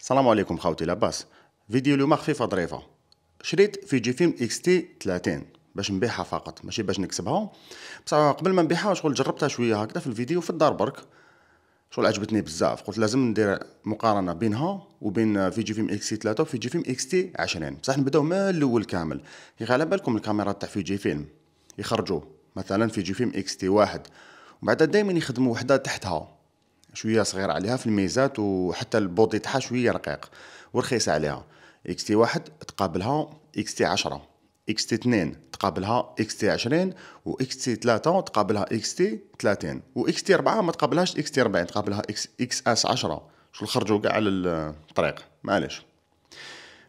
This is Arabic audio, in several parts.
السلام عليكم خاوتي لاباس فيديو اليوم خفيفه ظريفه شريت جي فيلم اكس تي 30 باش نبيعها فقط ماشي باش نكسبها بصح قبل ما نبيعها شغل جربتها شويه هكذا في الفيديو في الدار برك شغل عجبتني بزاف قلت لازم ندير مقارنه بينها وبين في جي فيلم اكس تي 3 وفي جي فيلم اكس تي 20 بصح نبداو من الاول كامل كي على بالكم الكاميرا تاع في جي فيلم يخرجوا مثلا في جي فيلم اكس تي واحد بعد دائما يخدموا وحده تحتها شويه صغير عليها في الميزات وحتى البودي تاعها شويه رقيق ورخيص عليها اكس تي واحد تقابلها اكس تي 10 اكس تي 2 تقابلها اكس تي 20 و اكس تي 3 تقابلها اكس تي 30 و اكس تي 4 ما تقابلهاش اكس تي 40 تقابلها اكس اكس اس 10 شو خرجوا كاع على الطريق معليش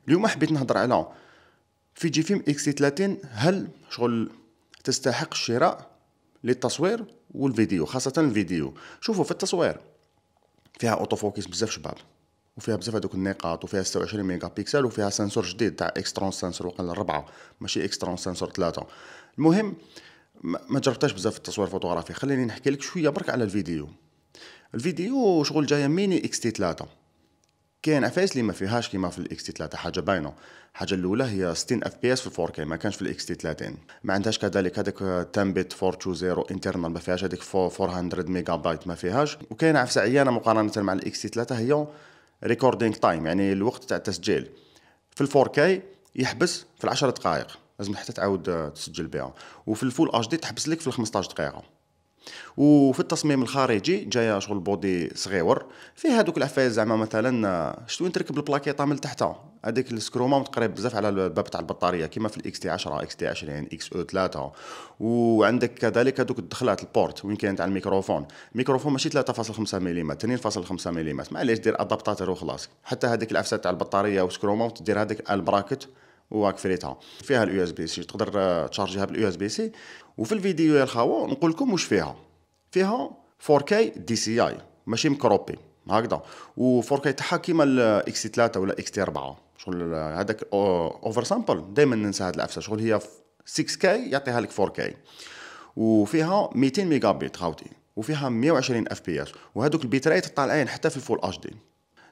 اليوم حبيت نهضر على في جي فيم اكس تي 30 هل شغل تستحق الشراء للتصوير والفيديو خاصة الفيديو شوفوا في التصوير فيها اوتو فوكس بزاف شباب وفيها بزاف هذوك النقاط وفيها 26 ميجا بيكسل وفيها سنسور جديد تاع اكسترون سنسور وقال الربعة ماشي اكسترون سنسور ثلاثة المهم ما جربتهاش بزاف في التصوير الفوتوغرافي خليني نحكي لك شويه برك على الفيديو الفيديو شغل جايه ميني اكس تي 3 كاين افيس اللي ما فيهاش كيما في الاكس تي 3 حاجه باينه الحاجه الاولى هي 60 اف بي اس في 4 كي ما كانش في الاكس تي 30 ما عندهاش كذلك هذاك 10 بت 420 انترنال ما فيهاش هذيك 400 ميجا بايت ما فيهاش وكاين عفسه عيانه مقارنه مع الاكس تي 3 هي ريكوردينغ تايم يعني الوقت تاع التسجيل في 4 كي يحبس في 10 دقائق لازم حتى تعاود تسجل بها وفي الفول اتش دي تحبس لك في 15 دقيقه وفي التصميم الخارجي جايه شغل بودي صغيور فيها هذوك العفايز زعما مثلا شتو وين تركب البلاكيطه من تحتها هذيك السكروما متقرب بزاف على الباب تاع البطاريه كيما في الاكس تي 10 اكس تي 20 اكس او 3 وعندك كذلك هذوك الدخلات البورت وين كاين تاع الميكروفون الميكروفون ماشي 3.5 ملم 2.5 ملم معليش دير ادابتاتور وخلاص حتى هذيك العفسه تاع البطاريه وسكروما وتدير هذيك البراكت وهاك فريتها فيها اليو اس بي سي تقدر تشارجيها باليو اس بي سي وفي الفيديو يا الخاوه نقول لكم واش فيها فيها 4K دي سي اي ماشي مكروبي هكذا و4K تاعها كيما الاكس 3 ولا اكس تي 4 شغل هذاك اوفر سامبل دائما ننسى هاد العفسه شغل هي 6K يعطيها لك 4K وفيها 200 ميجا بيت خاوتي وفيها 120 اف بي اس وهذوك البيت ريت طالعين حتى في الفول اتش دي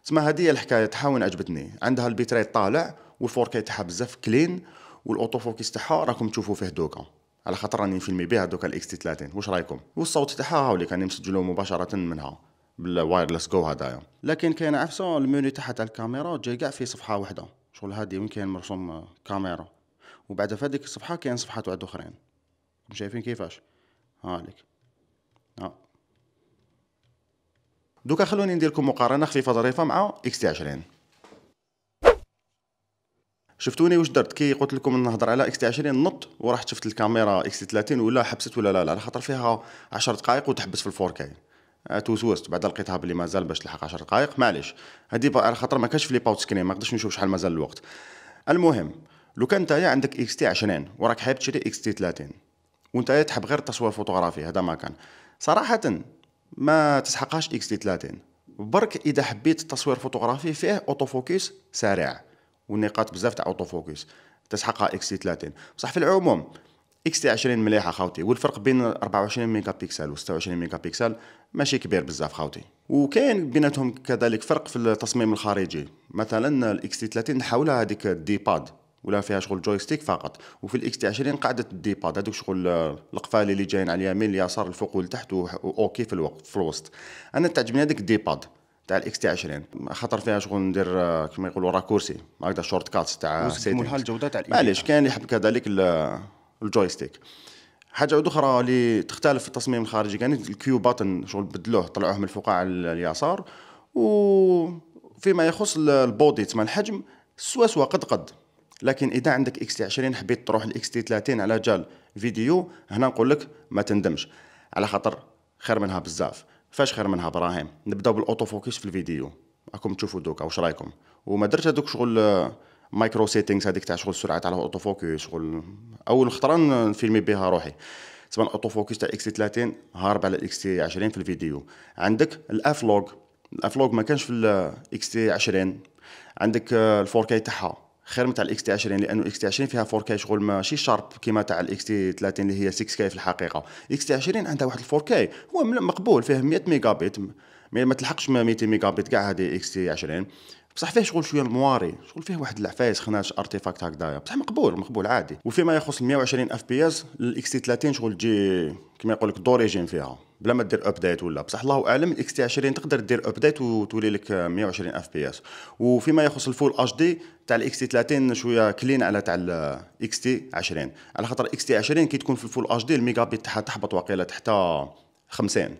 تسمى هذه الحكايه تاعها وين عجبتني عندها البيت ريت طالع وال4K تاعها بزاف كلين والاوتو فوكس تاعها راكم تشوفوا فيه دوكا على خاطر راني نفيلمي بها دوكا الاكس تي 30 واش رايكم والصوت تاعها هاولي كان مسجلو مباشره منها بالوايرلس جو هدايا لكن كاين عفسه المنيو تاعها تاع الكاميرا جاي كاع في صفحه واحده شغل هادي وين كاين مرسوم كاميرا وبعد في هذيك الصفحه كاين صفحات واحد اخرين شايفين كيفاش هاليك ها دوكا خلوني ندير لكم مقارنه خفيفه ظريفه مع اكس تي 20 شفتوني واش درت كي قلت لكم نهضر على اكس تي 20 نط ورحت شفت الكاميرا اكس تي 30 ولا حبست ولا لا لا على خاطر فيها 10 دقائق وتحبس في الفور كاي آه، توسوست بعد لقيتها بلي مازال باش تلحق 10 دقائق معليش هذه على خاطر ما كانش في لي باوت سكرين ما نقدرش نشوف شحال مازال الوقت المهم لو كان نتايا عندك اكس تي 20 وراك حاب تشري اكس تي 30 وانت تحب غير التصوير الفوتوغرافي هذا ما كان صراحه ما تسحقهاش اكس تي 30 برك اذا حبيت التصوير الفوتوغرافي فيه اوتو فوكس سريع والنقاط بزاف تاع اوتو فوكس تسحقها اكس تي 30 بصح في العموم اكس تي 20 مليحه خاوتي والفرق بين 24 ميجا بيكسل و26 ميجا بيكسل ماشي كبير بزاف خاوتي وكاين بيناتهم كذلك فرق في التصميم الخارجي مثلا الاكس تي 30 حولها هذيك الدي باد ولا فيها شغل جويستيك فقط وفي الاكس تي 20 قاعده الدي باد هذوك شغل القفالي اللي جايين على اليمين اليسار الفوق والتحت واوكي في الوقت في الوسط انا تعجبني هذيك الدي باد تاع الاكس تي 20 خاطر فيها شغل ندير آه، كما يقولوا راكورسي هكذا شورت كاتس تاع سيتينغ الجوده تاع معليش كان يحب كذلك الجويستيك آه، حاجه اخرى اللي تختلف في التصميم الخارجي كانت الكيو باتن شغل بدلوه طلعوه من الفقاعه على اليسار وفيما يخص آه، البودي تسمى الحجم سوا سوا قد قد لكن اذا عندك اكس تي 20 حبيت تروح لاكس تي 30 على جال فيديو هنا نقول لك ما تندمش على خاطر خير منها بزاف فاش خير منها ابراهيم نبداو بالاوتو فوكس في الفيديو راكم تشوفوا دوكا واش رايكم وما درتش هذوك شغل مايكرو سيتينغز هذيك تاع شغل السرعه تاع الاوتو فوكس شغل اول خطره نفيلمي بها روحي تسمى الاوتو فوكس تاع اكس تي 30 هارب على الاكس تي 20 في الفيديو عندك الاف لوغ الاف لوغ ما كانش في الاكس آه، تي 20 عندك آه، الفور كي تاعها خير من تاع الاكس تي 20 لانه الاكس تي 20 فيها 4 كي شغل ماشي شارب كيما تاع الاكس تي 30 اللي هي 6 كي في الحقيقه الاكس تي 20 عندها واحد 4 كي هو مقبول فيه 100 ميجا بيت ما تلحقش 200 ميجا بيت كاع هذه اكس تي 20 بصح فيه شغل شويه المواري شغل فيه واحد العفايس خناش ارتيفاكت هكذايا بصح مقبول مقبول عادي وفيما يخص 120 اف بي اس الاكس تي 30 شغل تجي كما يقول لك دوريجين فيها بلا ما دير ابديت ولا بصح الله اعلم الاكس تي 20 تقدر دير ابديت وتولي لك 120 اف بي اس وفيما يخص الفول اتش دي تاع الاكس تي 30 شويه كلين على تاع الاكس تي 20 على خاطر الاكس تي 20 كي تكون في الفول اتش دي الميجا بيت تاعها تحبط واقيلا تحت 50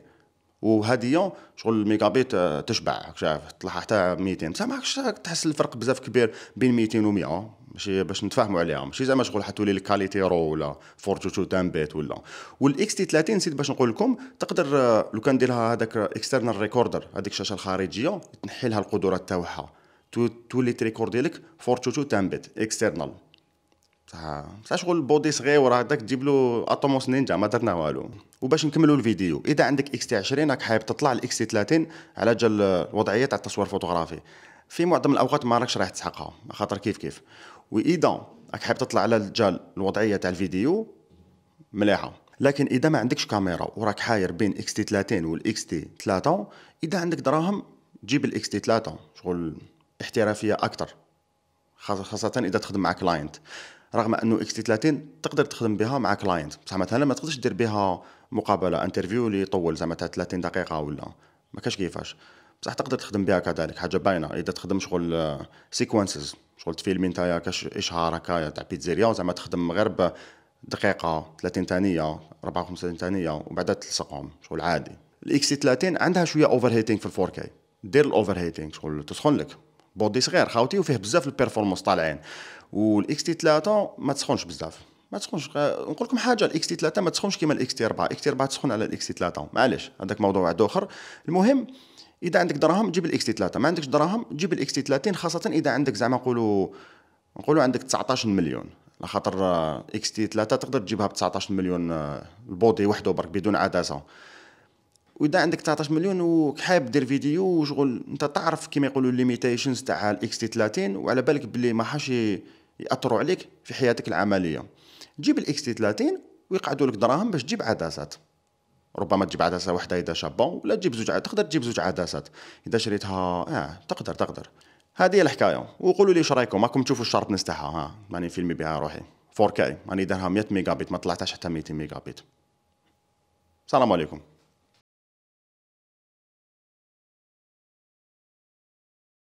وهدية شغل الميجا بيت آه، تشبع شايف تطلع حتى 200 بصح ما تحس الفرق بزاف كبير بين 200 و 100 ماشي باش نتفاهموا عليها ماشي زعما شغل حتولي الكاليتي رو ولا فورتوتو تامبيت ولا والاكس تي 30 نسيت باش نقول لكم تقدر آه، لو كان ديرها هذاك اكسترنال ريكوردر هذيك الشاشه الخارجيه تنحي لها القدرات تاعها تولي تريكوردي لك فورتوتو تامبيت اكسترنال بصح صح شغل بودي صغير هذاك تجيب له اتوموس نينجا ما درنا والو وباش نكملوا الفيديو اذا عندك اكس تي 20 راك حاب تطلع الاكس تي 30 على جال الوضعيه تاع التصوير الفوتوغرافي في معظم الاوقات ما راكش راح تسحقها خاطر كيف كيف واذا راك حاب تطلع على جال الوضعيه تاع الفيديو مليحه لكن اذا ما عندكش كاميرا وراك حاير بين اكس تي 30 والاكس تي 3 اذا عندك دراهم جيب الاكس تي 3 شغل احترافيه اكثر خاصه اذا تخدم مع كلاينت رغم انه اكس تي 30 تقدر تخدم بها مع كلاينت بصح مثلا ما تقدرش دير بها مقابله انترفيو اللي يطول زعما تاع 30 دقيقه ولا ما كاش كيفاش بصح تقدر تخدم بها كذلك حاجه باينه اذا تخدم شغل سيكونسز آه، شغل تفيلم يا كاش اشهار هكايا تاع بيتزيريا زعما تخدم غير دقيقه 30 ثانيه 54 ثانيه وبعدها تلصقهم شغل عادي الاكس 30 عندها شويه اوفر هيتينغ في 4 كي دير الاوفر هيتينغ شغل تسخن لك بودي صغير خاوتي وفيه بزاف البيرفورمانس طالعين والاكس تي 3 ما تسخنش بزاف ما تسخنش نقول لكم حاجه الاكس تي 3 ما تسخنش كيما الاكس تي 4 الاكس تي 4 تسخن على الاكس تي 3 معليش هذاك موضوع واحد اخر المهم اذا عندك دراهم جيب الاكس تي 3 ما عندكش دراهم جيب الاكس تي 30 خاصه اذا عندك زعما نقولوا نقولوا عندك 19 مليون على خاطر اكس تي 3 تقدر تجيبها ب 19 مليون البودي وحده برك بدون عدسه واذا عندك 19 مليون وكحاب دير فيديو وشغل انت تعرف كيما يقولوا ليميتيشنز تاع الاكس تي 30 وعلى بالك بلي ما حاش ياثروا عليك في حياتك العمليه جيب الاكس تي 30 ويقعدوا لك دراهم باش تجيب عدسات ربما تجيب عدسه واحده اذا شابون ولا تجيب زوج تقدر تجيب زوج عدسات اذا شريتها اه تقدر تقدر هذه الحكايه وقولوا لي شرايكم رايكم راكم تشوفوا الشاربنس تاعها ها ماني فيلمي بها روحي 4K ماني دارها 100 ميجا بيت ما طلعتهاش حتى 200 ميجا بيت السلام عليكم